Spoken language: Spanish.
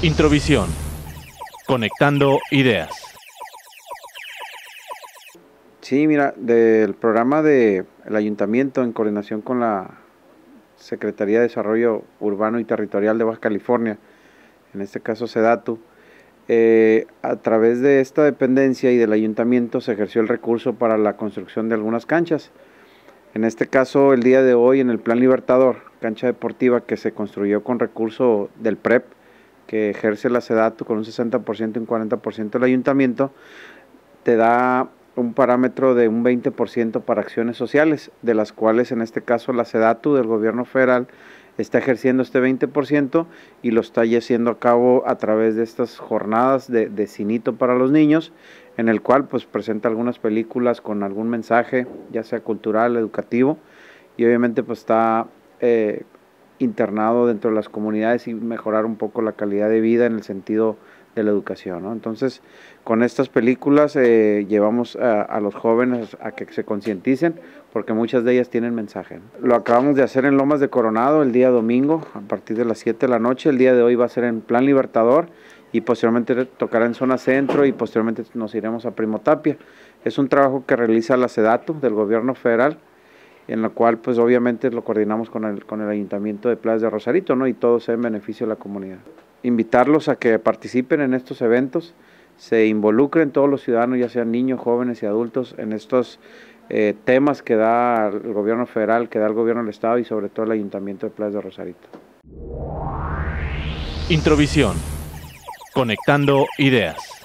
Introvisión. Conectando ideas. Sí, mira, del programa del ayuntamiento en coordinación con la Secretaría de Desarrollo Urbano y Territorial de Baja California, en este caso SEDATU, eh, a través de esta dependencia y del ayuntamiento se ejerció el recurso para la construcción de algunas canchas. En este caso, el día de hoy, en el Plan Libertador, cancha deportiva que se construyó con recurso del PREP, que ejerce la SEDATU con un 60% y un 40% el ayuntamiento, te da un parámetro de un 20% para acciones sociales, de las cuales en este caso la SEDATU del gobierno federal está ejerciendo este 20% y lo está haciendo a cabo a través de estas jornadas de, cinito para los niños, en el cual pues presenta algunas películas con algún mensaje, ya sea cultural, educativo, y obviamente pues está eh, internado dentro de las comunidades y mejorar un poco la calidad de vida en el sentido de la educación. Entonces, con estas películas eh, llevamos a, los jóvenes a que se concienticen porque muchas de ellas tienen mensaje. Lo acabamos de hacer en Lomas de Coronado el día domingo a partir de las 7 de la noche. El día de hoy va a ser en Plan Libertador y posteriormente tocará en zona centro y posteriormente nos iremos a Tapia. Es un trabajo que realiza la SEDATU del gobierno federal en la cual pues obviamente lo coordinamos con el, con el Ayuntamiento de Plaza de Rosarito, ¿no? Y todo sea en beneficio de la comunidad. Invitarlos a que participen en estos eventos, se involucren todos los ciudadanos, ya sean niños, jóvenes y adultos, en estos eh, temas que da el gobierno federal, que da el gobierno del estado y sobre todo el Ayuntamiento de Plaza de Rosarito. Introvisión. Conectando ideas.